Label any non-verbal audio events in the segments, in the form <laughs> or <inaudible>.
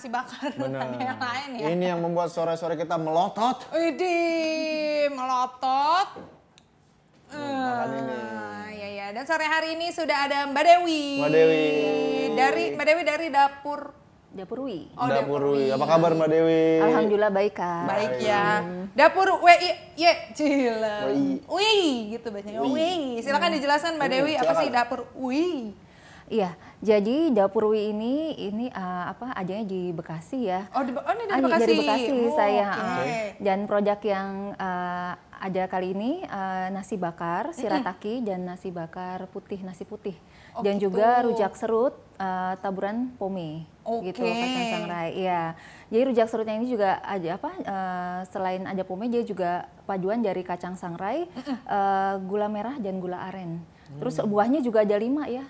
nasi bakar <laughs> Bener. yang lain ya. Ini yang membuat sore-sore kita melotot. Widih, melotot. Uh, Ya ya. Dan sore hari ini sudah ada Mbak Dewi. Mbak Dewi. Dari Mbak Dewi dari dapur Dapur Wi. Oh, Dapur, Wi. Apa kabar Mbak Dewi? Alhamdulillah baik, Kak. Baik ya. Hmm. Dapur Wi, ya, cila. Wi, gitu bacanya. Wi. Silakan hmm. dijelaskan Mbak Dewi apa sih Dapur Wi? Iya, jadi dapur Wi ini ini uh, apa adanya di Bekasi ya. Oh, di, oh ini ah, Bekasi. ah, Bekasi. Dari Bekasi oh, saya. Okay. Uh, dan proyek yang uh, ada kali ini uh, nasi bakar sirataki mm -hmm. dan nasi bakar putih nasi putih oh, dan gitu. juga rujak serut uh, taburan pome okay. gitu kacang sangrai. Iya. Jadi rujak serutnya ini juga ada apa uh, selain ada pome dia juga paduan dari kacang sangrai, mm -hmm. uh, gula merah dan gula aren. Terus hmm. buahnya juga ada lima ya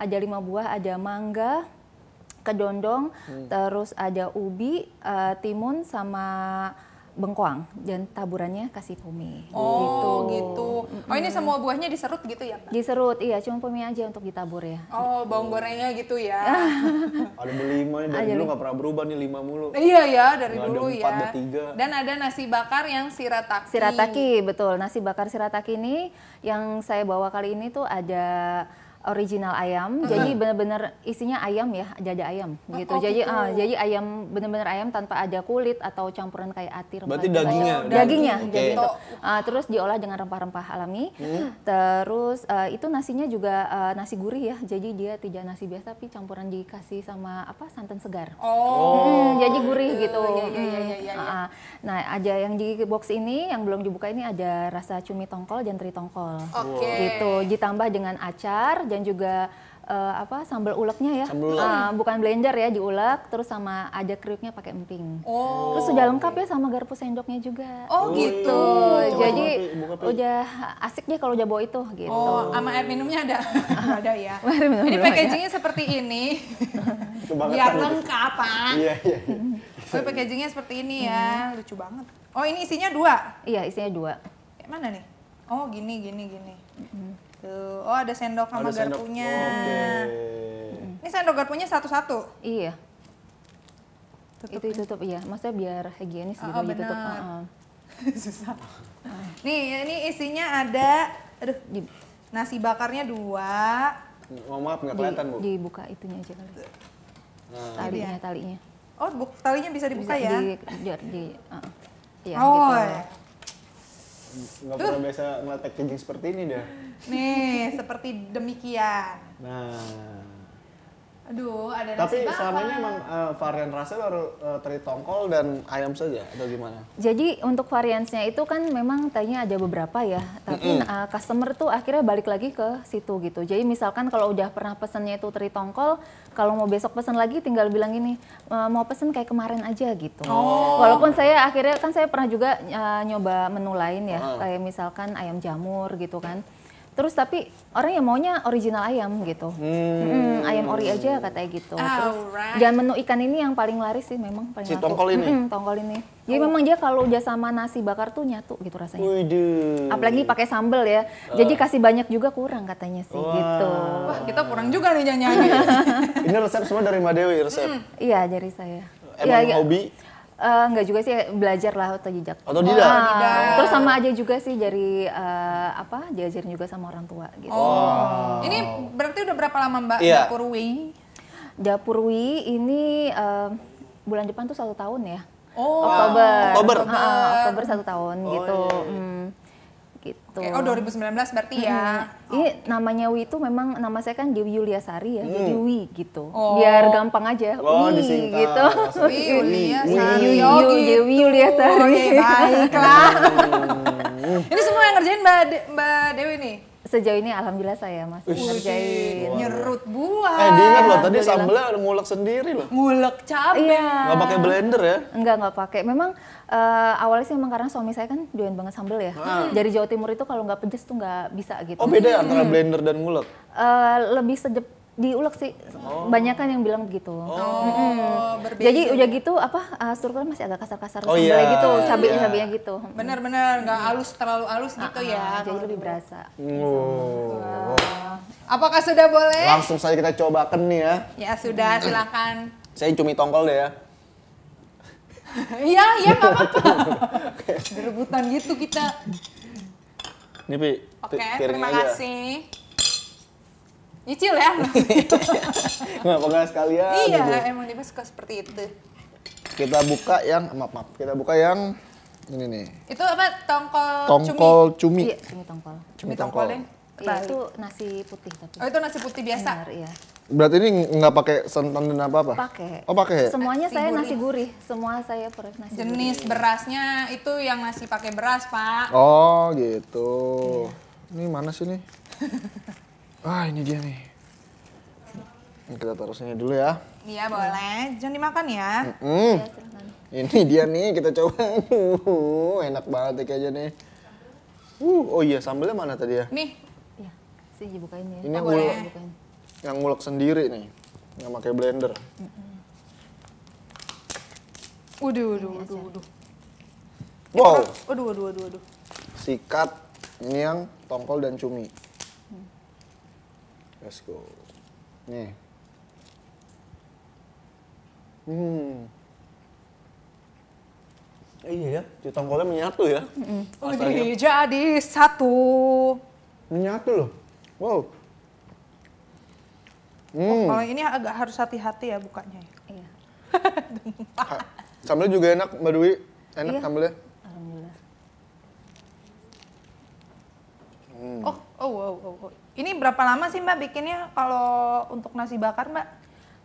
ada lima buah, ada mangga, kedondong, hmm. terus ada ubi, uh, timun sama bengkoang dan taburannya kasih pumi. Oh gitu. gitu. Oh ini semua buahnya diserut gitu ya? Pak? Diserut, iya. Cuma pumi aja untuk ditabur ya. Oh gitu. bawang gorengnya gitu ya? <laughs> ada berlima dari dulu nggak pernah berubah nih lima mulu. Iya ya dari nggak dulu ada empat, ya. Ada Dan ada nasi bakar yang sirataki. Sirataki betul. Nasi bakar sirataki ini yang saya bawa kali ini tuh ada original ayam. Uh -huh. Jadi benar-benar isinya ayam ya, jadi ayam oh, gitu. Oh, jadi gitu. Ah, jadi ayam benar-benar ayam tanpa ada kulit atau campuran kayak atir. Berarti dagingnya. Ayam. Dagingnya. Okay. Jadi itu. Uh, ah, terus diolah dengan rempah-rempah alami. Hmm. Terus uh, itu nasinya juga uh, nasi gurih ya. Jadi dia tidak nasi biasa tapi campuran dikasih sama apa santan segar. Oh. Hmm, jadi gurih gitu. Ya, ya, ya, ya. nah, aja yang di box ini yang belum dibuka ini ada rasa cumi tongkol dan tongkol. Oke. Okay. Gitu ditambah dengan acar dan juga uh, apa sambal uleknya ya. Sambal Uh, bukan blender ya, diulek terus sama ada kriuknya pakai emping. Oh. Terus sudah lengkap ya sama garpu sendoknya juga. Oh, gitu. Jadi udah asik deh kalau udah bawa itu gitu. Oh, sama air minumnya ada. <laughs> ada ya. ini packagingnya ya. seperti ini. Biar lengkap, Pak. Iya, iya. Oh, packagingnya seperti ini ya. Hmm. Lucu banget. Oh, ini isinya dua? Iya, isinya dua. Mana nih? Oh, gini, gini, gini. Tuh. Gitu. Oh ada sendok sama ada garpunya. Sendok. Okay. Ini sendok garpunya satu-satu? Iya. Tutup itu ya? ditutup ya. iya, maksudnya biar higienis oh, gitu oh, oh ditutup. Oh, <laughs> Susah. Nih, ini isinya ada aduh di nasi bakarnya dua. Oh, maaf nggak kelihatan, di, Bu. Dibuka itunya aja kali. Nah. Talinya, talinya. Oh, bu, talinya bisa dibuka bisa, ya? Di, di, di uh, ya, oh, gitu. Iya nggak pernah uh. biasa ngeliat packaging seperti ini dah. Nih, seperti demikian. Nah, Aduh, ada nasi Tapi bakar. selama ini emang uh, varian rasa baru uh, teri tongkol dan ayam saja atau gimana? Jadi untuk variannya itu kan memang tadinya ada beberapa ya, tapi mm -hmm. uh, customer tuh akhirnya balik lagi ke situ gitu. Jadi misalkan kalau udah pernah pesennya itu teri tongkol, kalau mau besok pesen lagi tinggal bilang ini uh, mau pesen kayak kemarin aja gitu. Oh. Walaupun saya akhirnya kan saya pernah juga uh, nyoba menu lain ya, uh. kayak misalkan ayam jamur gitu kan terus tapi orang yang maunya original ayam gitu hmm. Hmm, ayam ori aja katanya gitu oh, terus right. dan menu ikan ini yang paling laris sih memang paling si laku. tongkol ini hmm, tongkol ini jadi oh. memang dia kalau udah sama nasi bakar tuh nyatu gitu rasanya apalagi pakai sambel ya uh. jadi kasih banyak juga kurang katanya sih wow. gitu wah kita kurang juga nih nyanyi <laughs> ini resep semua dari Mbak Dewi resep mm. iya hmm. dari saya emang ya, hobi Uh, eh, enggak juga sih belajar lah atau tidak Oh, Terus sama aja juga sih dari uh, eh, apa diajarin juga sama orang tua gitu. Oh. Ini berarti udah berapa lama Mbak yeah. dapur Wi? Dapur Wi ini uh, bulan depan tuh satu tahun ya. Oh. Oktober. Oktober. Ah, ah, Oktober, Oktober satu tahun oh, gitu. Iya. iya, iya. Hmm gitu. Oh, ya. oh, iya, oke, Oh 2019 berarti hmm. ya. Hmm. Ini namanya Wi itu memang nama saya kan Dewi Sari ya, hmm. jadi Wi gitu. Oh. Biar gampang aja. Oh, Wi disingkat. gitu. Wi <laughs> Sari. Wi oh, gitu. Dewi Yuliasari. Oke, baiklah. <laughs> Ini semua yang ngerjain Mbak De Mbak Dewi nih. Sejauh ini alhamdulillah saya masih Ush. ngerjain. Nyerut buah. Eh diingat loh tadi sambelnya ngulek sendiri loh. Ngulek cabai. Iya. Gak pakai blender ya? Enggak, nggak pakai. Memang uh, awalnya sih memang karena suami saya kan doyan banget sambel ya. Hmm. Dari Jawa Timur itu kalau nggak pedes tuh nggak bisa gitu. Oh beda ya hmm. antara blender dan ngulek? Uh, lebih sejep diulek sih oh. banyak kan yang bilang begitu. Oh, mm-hmm. berbeda. Jadi gitu. udah gitu apa uh, struktur kan masih agak kasar-kasar oh, iya, gitu, cabenya cabenya gitu. Benar-benar nggak halus terlalu halus uh gitu uh-uh, ya. Jadi lebih berasa. Gitu. Wow. wow. Apakah sudah boleh? Langsung saja kita cobakan nih ya. Ya sudah, silakan. Saya cumi tongkol deh ya. Iya, iya nggak apa-apa. <laughs> Rebutan gitu kita. Nih, Pi. Oke, okay, terima aja. kasih nyicil ya <laughs> nggak pernah sekalian iya gitu. emang dia suka seperti itu kita buka yang maaf maaf kita buka yang ini nih itu apa tongkol tongkol cumi, cumi. Iya, cumi tongkol cumi tongkol, tongkol. Ya, iya, iya. itu nasi putih tapi. Oh, itu nasi putih biasa. Benar, iya. Berarti ini nggak pakai santan dan apa-apa? Pakai. Oh, pakai. Semuanya nasi saya gurih. nasi gurih. Semua saya pakai nasi Jenis gurih. berasnya itu yang nasi pakai beras, Pak. Oh, gitu. Iya. Ini mana sih nih? <laughs> Ah, ini dia nih. kita taruh sini dulu ya. Iya, boleh. Jangan dimakan ya. Mm -mm. Ya, ini dia nih, kita coba. Uh, enak banget ya kayaknya nih. Uh, oh iya, sambelnya mana tadi ya? Nih. Iya, sih dibukain ya. Ini oh, yang, ngulek, yang ngulek sendiri nih. Yang pakai blender. Mm -mm. Waduh, waduh, iya, waduh, waduh. Wow. Waduh, waduh, waduh, waduh. Sikat. Ini yang tongkol dan cumi. Let's go. Nih. Hmm. Iya ya, di tongkolnya menyatu ya. Mm -hmm. Udah jadi satu. Menyatu loh. Wow. Oh, hmm. Oh, kalau ini agak harus hati-hati ya bukanya. Ya. Iya. <laughs> Sambil juga enak, Mbak Dwi. Enak iya. sambalnya. Oh, wow, oh, oh. Ini berapa lama sih Mbak bikinnya kalau untuk nasi bakar Mbak?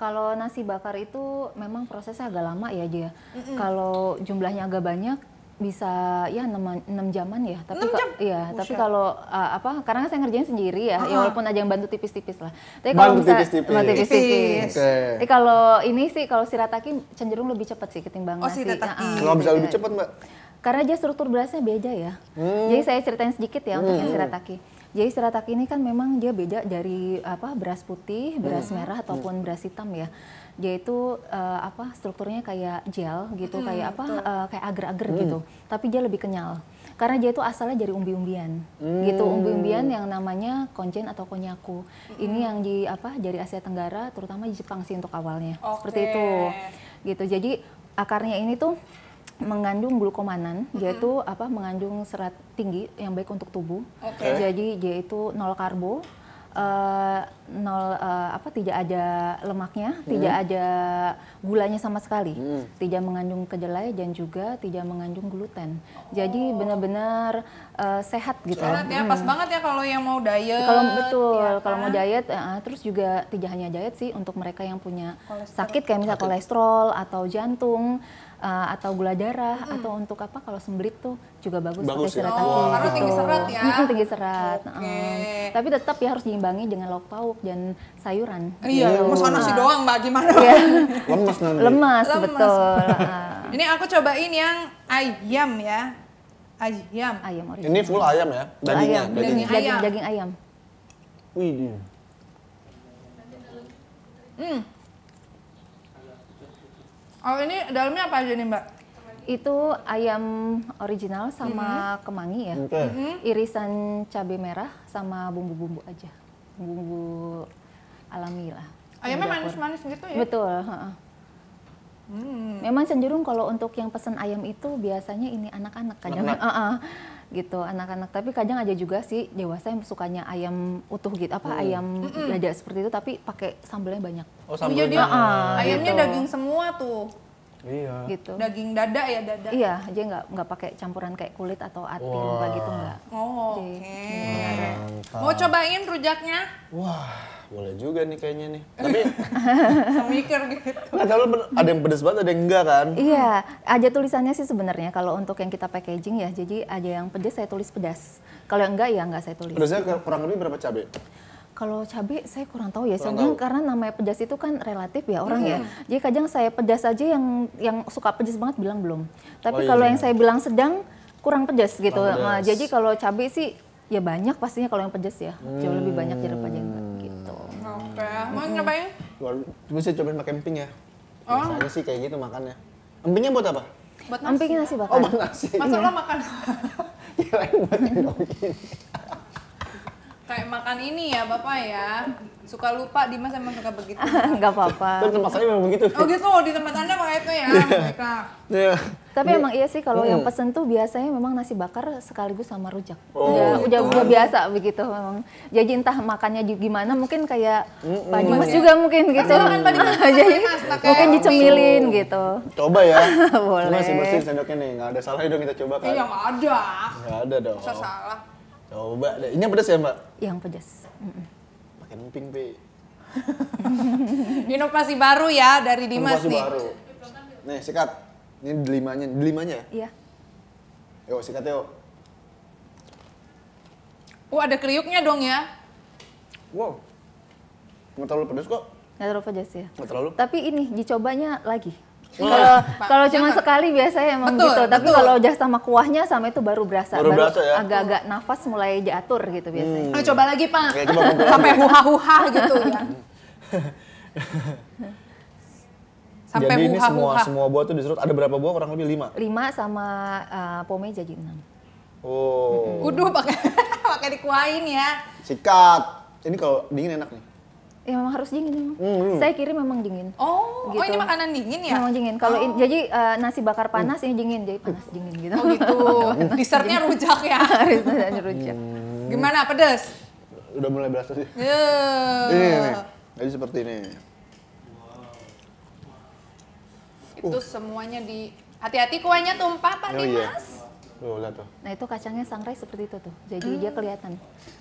Kalau nasi bakar itu memang prosesnya agak lama ya aja. Ya. Mm -mm. Kalau jumlahnya agak banyak bisa ya 6, 6 jaman ya tapi jam? iya oh, tapi kalau uh, apa karena kan saya ngerjain sendiri ya, uh -huh. ya walaupun ada yang bantu tipis-tipis lah tapi kalau bisa tipis-tipis bantu tipis-tipis okay. kalau ini sih kalau sirataki cenderung lebih cepat sih ketimbang oh, nasi sirataki. nah, ah. kalau bisa lebih cepat mbak karena dia struktur berasnya beda ya. Hmm. Jadi saya ceritain sedikit ya untuk hmm. yang sirataki. Jadi sirataki ini kan memang dia beda dari apa beras putih, beras hmm. merah ataupun hmm. beras hitam ya. Dia itu uh, apa strukturnya kayak gel gitu, hmm, kayak apa uh, kayak agar-agar hmm. gitu. Tapi dia lebih kenyal. Karena dia itu asalnya dari umbi-umbian. Hmm. Gitu, umbi-umbian yang namanya konjen atau konyaku. Hmm. Ini yang di apa dari Asia Tenggara, terutama di Jepang sih untuk awalnya. Okay. Seperti itu. Gitu. Jadi akarnya ini tuh mengandung glukomanan, mm-hmm. yaitu apa mengandung serat tinggi yang baik untuk tubuh. Okay. Jadi dia itu nol karbo, uh, nol uh, apa tidak ada lemaknya, hmm. tidak ada gulanya sama sekali, hmm. tidak mengandung kedelai dan juga tidak mengandung gluten. Oh. Jadi benar-benar uh, sehat gitu. Sehat ya, hmm. pas mm. banget ya kalau yang mau diet. Kalau betul, ya, kan? kalau mau kan? diet, uh, terus juga tidak hanya diet sih untuk mereka yang punya sakit kayak misalnya kolesterol atau jantung uh, atau gula darah hmm. atau untuk apa kalau sembelit tuh juga bagus, bagus ya? serat oh, gitu. tinggi serat ya hmm, tinggi serat okay. um, tapi tetap ya harus diimbangi dengan lauk pauk dan sayuran iya yeah. lemas nasi doang mbak gimana yeah. <laughs> lemas nanti lemas, lemas. betul <laughs> nah. ini aku cobain yang ayam ya ayam ayam original. ini full ayam ya dagingnya ayam. Daging, daging ayam daging ayam Wih. Hmm. Oh ini dalamnya apa aja nih mbak? Itu ayam original sama mm -hmm. kemangi ya, mm -hmm. irisan cabai merah sama bumbu-bumbu aja, bumbu alami lah. Ayamnya manis-manis gitu ya? Betul. Ha -ha. Hmm. Memang cenderung kalau untuk yang pesan ayam itu biasanya ini anak-anak kadang anak -anak. Uh -uh, gitu anak-anak tapi kadang aja juga sih dewasa yang sukanya ayam utuh gitu apa hmm. ayam mm dada seperti itu tapi pakai sambalnya banyak. Oh iya, sambalnya. Jadi, uh ayamnya gitu. daging semua tuh. Iya. Gitu. Daging dada ya dada. Iya, aja nggak nggak pakai campuran kayak kulit atau ati wow. gitu nggak. Oh, gitu. oke. Okay. Mau cobain rujaknya? Wah. Wow boleh juga nih kayaknya nih. <laughs> Tapi mikir gitu. Nggak kalau ada yang pedes banget, ada yang enggak kan? Iya, aja tulisannya sih sebenarnya kalau untuk yang kita packaging ya. Jadi ada yang pedes saya tulis pedas. Kalau yang enggak ya enggak saya tulis. Pedasnya kurang lebih berapa cabai? kalau cabai saya kurang tahu ya soalnya karena namanya pedas itu kan relatif ya orang hmm. ya iya. jadi kadang saya pedas aja yang yang suka pedas banget bilang belum tapi oh, iya, kalau iya. yang saya bilang sedang kurang pedas gitu kurang pedas. Nah, jadi kalau cabai sih ya banyak pastinya kalau yang pedas ya hmm. jauh lebih banyak daripada yang Oke, nah, mau hmm. ngapain? gue sih cobain pakai emping ya. Oh. Biasanya sih kayak gitu makannya. Empingnya buat apa? Buat nasi. Empingnya nasi bakar. Oh, buat nasi. <laughs> Masa lo makan? <laughs> Kirain <laughs> Kayak makan ini ya, Bapak ya. Suka lupa Dimas emang suka begitu. Enggak <laughs> apa-apa. Kan tempat saya memang begitu. Oh gitu, di tempat Anda pakai itu ya. Iya. Mereka. Yeah. Tapi iya. emang iya sih kalau mm. yang iya. pesen tuh biasanya memang nasi bakar sekaligus sama rujak. Oh, ya, gitu. udah, biasa begitu memang. Ya, jadi entah makannya gimana mungkin kayak mm Pak Dimas juga mungkin kan gitu. <laughs> jadi mungkin dicemilin gitu. Coba ya. <laughs> Boleh. Cuma sih bersihin sendoknya nih, nggak ada salah dong kita coba kan. Iya, ada. Nggak ada dong. salah. Coba deh. Ini yang pedas ya, Mbak? Yang pedas camping be <laughs> inovasi baru ya dari Dimas inovasi nih baru. nih sikat ini delimanya delimanya ya? iya yuk sikat yuk Wah oh, ada kriuknya dong ya. Wow. Nggak terlalu pedes kok. Nggak terlalu pedes ya. Nggak terlalu. Tapi ini dicobanya lagi. Iya. Kalau iya. kalau iya cuma sekali biasanya emang betul, gitu. Tapi kalau jas sama kuahnya sama itu baru berasa. Baru, berasa ya. Agak-agak nafas mulai diatur gitu hmm. biasanya. Hmm. coba lagi pak. Ya, coba <laughs> Sampai huha-huha gitu ya. Hmm. <laughs> Sampai Jadi ini semua semua buah itu diserut. Ada berapa buah kurang lebih lima? Lima sama uh, pome jadi enam. Oh. Kudu pakai <laughs> pakai dikuahin ya. Sikat. Ini kalau dingin enak nih. Ya memang harus dingin memang. Mm. Saya kirim memang dingin. Oh, gitu. oh ini gitu. makanan dingin ya? Memang dingin. Kalau oh. jadi uh, nasi bakar panas ini dingin, jadi panas dingin gitu. Oh gitu. <laughs> Ya? <laughs> Dessertnya rujak ya? Dessertnya rujak. Mm. Gimana, pedes? Udah mulai berasa sih. Yeah. Ini, ini, jadi seperti ini. Wow. Itu semuanya di... Hati-hati kuahnya tumpah, Pak oh, iya. Dimas lihat tuh. Nah itu kacangnya sangrai seperti itu tuh. Jadi hmm. dia kelihatan.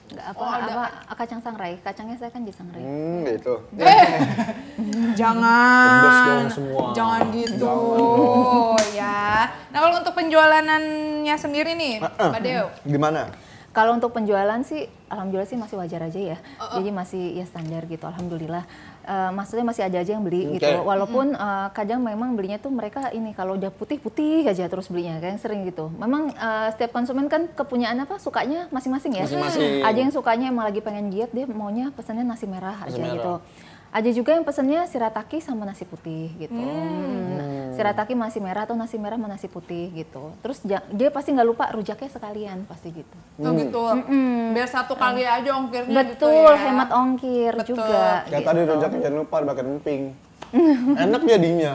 Nggak apa, oh, apa ah, kacang sangrai. Kacangnya saya kan di sangrai. Hmm, gitu. Eh. <laughs> Jangan. semua. Jangan gitu Jangan. Oh, ya. Nah kalau untuk penjualanannya sendiri nih, ah, ah. Mbak Deo. Gimana? Kalau untuk penjualan sih, alhamdulillah sih masih wajar aja ya. Uh -uh. Jadi masih ya standar gitu, alhamdulillah. Uh, maksudnya masih aja aja yang beli okay. gitu. Walaupun mm uh, kadang memang belinya tuh mereka ini kalau udah putih-putih aja terus belinya, kayak yang sering gitu. Memang uh, setiap konsumen kan kepunyaan apa sukanya masing-masing ya. Masing-masing. Ada yang sukanya emang lagi pengen diet dia maunya pesannya nasi merah nasi aja merah. gitu ada juga yang pesennya sirataki sama nasi putih gitu. Hmm. Nah, hmm. sirataki nasi merah atau nasi merah sama nasi putih gitu. Terus dia pasti nggak lupa rujaknya sekalian pasti gitu. Tuh hmm. oh, gitu. Mm-mm. Biar satu kali hmm. aja ongkirnya gitu Betul, gitu ya. hemat ongkir Betul. juga. Kayak gitu. tadi rujaknya jangan lupa pakai emping. <laughs> Enak jadinya.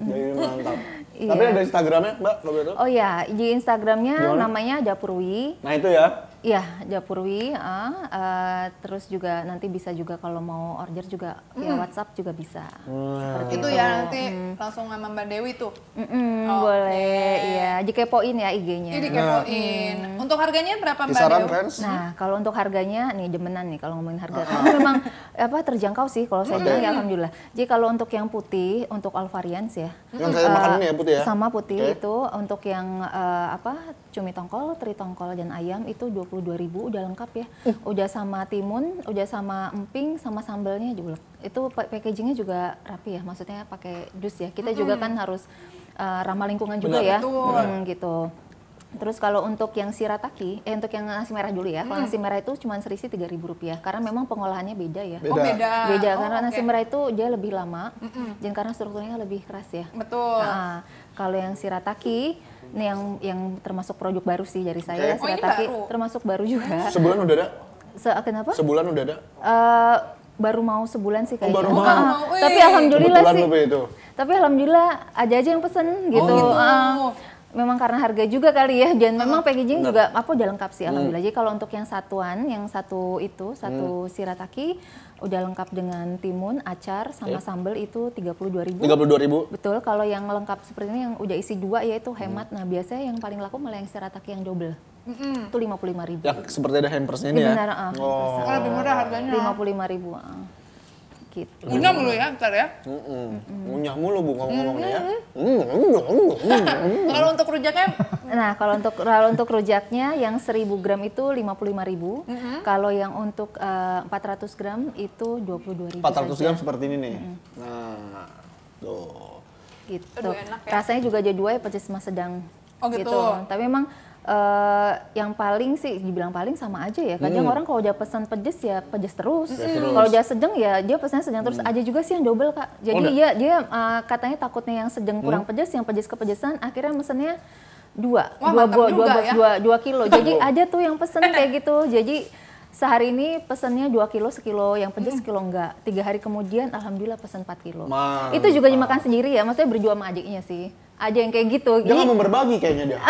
Jadi mantap. Iya. Tapi ada Instagramnya, Mbak? Oh iya, di Instagramnya Gimana? namanya Japurwi. Nah itu ya. Iya, Japurwi. Uh, ah, uh, eh, terus juga nanti bisa juga kalau mau order juga via mm. WhatsApp juga bisa. Wow. Seperti itu, ya nanti mm. langsung sama Mbak Dewi tuh. Mm -mm, oh, boleh. Iya, dikepoin ya IG-nya. Jadi iya, kepoin. Mm. Untuk harganya berapa Mbak Kisaran Dewi? Nah, kalau untuk harganya nih jemenan nih kalau ngomongin harga. Ah. memang apa terjangkau sih kalau saya bilang ya alhamdulillah. Jadi kalau untuk yang putih, untuk alvarians ya. Yang saya eh, makan ini ya putih ya. Sama putih okay. itu untuk yang uh, apa cumi tongkol, teri tongkol dan ayam itu 20 ribu udah lengkap ya. Uh. Udah sama timun, udah sama emping, sama sambelnya juga. Itu packagingnya juga rapi ya, maksudnya pakai jus ya. Kita -hmm. juga kan harus uh, ramah lingkungan juga Benar, ya. Betul. Hmm, gitu. Terus kalau untuk yang sirataki, eh untuk yang nasi merah dulu ya. Hmm. Kalau nasi merah itu cuma serisi tiga ribu rupiah karena memang pengolahannya beda ya. Beda. Oh, beda. Beda oh, karena okay. nasi merah itu dia lebih lama mm -mm. dan karena strukturnya lebih keras ya. Betul. Nah, kalau yang sirataki Nih yang yang termasuk produk baru sih dari saya, okay. oh, tapi termasuk baru juga. Sebulan udah ada? Se ah, kenapa? Sebulan udah ada? Uh, baru mau sebulan sih kayaknya. Oh, baru mau. Uh, Tapi alhamdulillah Kebetulan sih. Itu. Tapi alhamdulillah aja aja yang pesen gitu. Oh, gitu. Uh, memang karena harga juga kali ya dan memang packaging Bener. juga apa udah lengkap sih hmm. alhamdulillah. Hmm. Jadi kalau untuk yang satuan, yang satu itu satu hmm. sirataki udah lengkap dengan timun, acar sama yeah. sambel itu tiga Tiga puluh puluh dua ribu. dua ribu, Betul. Kalau yang lengkap seperti ini yang udah isi dua yaitu hmm. hemat. Hmm. Nah, biasanya yang paling laku malah yang sirataki yang double. Mm lima Itu 55.000. Ya, seperti ada hampersnya ini iya, ya. Benar, uh, oh. lebih murah harganya. 55.000. Uh. Gitu. Ngunyah mulu ya, ntar ya. Mm Ngunyah mulu bu ngomong-ngomongnya ya. kalau untuk rujaknya? Nah, kalau untuk kalau untuk rujaknya yang 1000 gram itu 55 ribu. Kalau yang untuk uh, eh, 400 gram itu 22 ribu 400 saja. gram seperti ini nih. Nah, tuh. Gitu. Aduh, enak ya. Rasanya juga jadi dua ya pedes sedang. Oh gitu. gitu. Tapi memang Uh, yang paling sih dibilang paling sama aja ya. Kadang hmm. orang kalau dia pesan pedes ya pedes terus. Hmm. Kalau dia sedang ya dia pesannya sedang terus. Hmm. Ada juga sih yang double kak. Jadi oh, ya dia uh, katanya takutnya yang sedang hmm. kurang pedes, yang pedes kepedesan, akhirnya mesennya dua, Wah, dua, dua, dua, ya? dua, dua kilo. <laughs> Jadi ada tuh yang pesen kayak gitu. <laughs> Jadi sehari ini pesennya dua kilo, sekilo, yang pedes hmm. sekilo enggak. Tiga hari kemudian alhamdulillah pesen empat kilo. Mantap. Itu juga dimakan sendiri ya, maksudnya berjuang sama adiknya sih aja yang kayak gitu. Dia nggak mau berbagi kayaknya dia.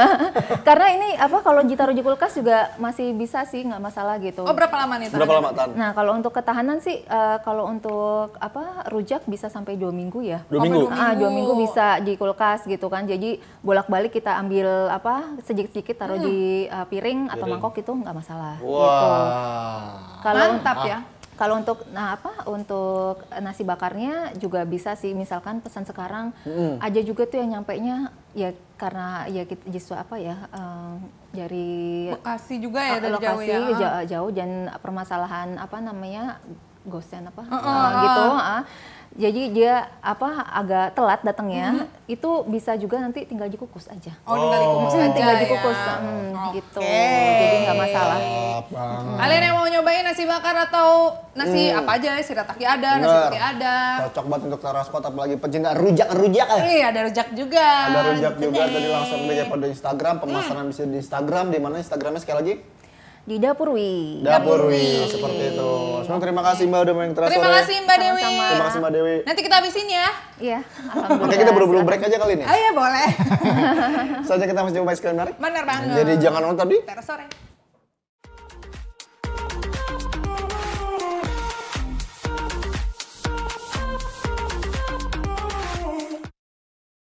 <laughs> Karena ini apa kalau ditaruh di kulkas juga masih bisa sih nggak masalah gitu. Oh berapa lama nih? Tahan? Berapa lama tahan? Nah kalau untuk ketahanan sih uh, kalau untuk apa rujak bisa sampai dua minggu ya. Dua minggu. Ah dua minggu bisa di kulkas gitu kan. Jadi bolak balik kita ambil apa sedikit sedikit taruh hmm. di uh, eh, piring, piring atau mangkok itu nggak masalah. Wah. Wow. Gitu. Kalau mantap ya. Kalau untuk nah apa untuk nasi bakarnya juga bisa sih misalkan pesan sekarang mm. aja juga tuh yang nyampe nya ya karena ya kita justru apa ya um, dari lokasi juga ya ah, dari lokasi jauh, ya. jauh dan permasalahan apa namanya gosen apa uh, uh, uh, gitu uh jadi dia apa agak telat datangnya mm-hmm. itu bisa juga nanti tinggal dikukus aja oh, oh. Mm, tinggal dikukus aja tinggal dikukus ya. hmm, okay. gitu jadi nggak masalah hmm. kalian yang mau nyobain nasi bakar atau nasi hmm. apa aja sirataki ada Bener. nasi putih ada cocok banget untuk taraspot apalagi pecinta rujak rujak eh. Ya. iya ada rujak juga ada rujak juga Jadi langsung aja pada Instagram pemasaran hmm. bisa di Instagram di mana Instagramnya sekali lagi di dapur Dapurwi. Dapurwi, wi seperti itu. Semua terima kasih Mbak udah main terasa. Terima ya. kasih Mbak Dewi. Sama -sama. Terima kasih Mbak Dewi. Nanti kita habisin ya. Iya. Oke kita buru-buru break aja kali ini. Oh iya boleh. <laughs> Soalnya kita masih mau main sekali menarik. Benar banget. Jadi jangan nonton di. Terus sore.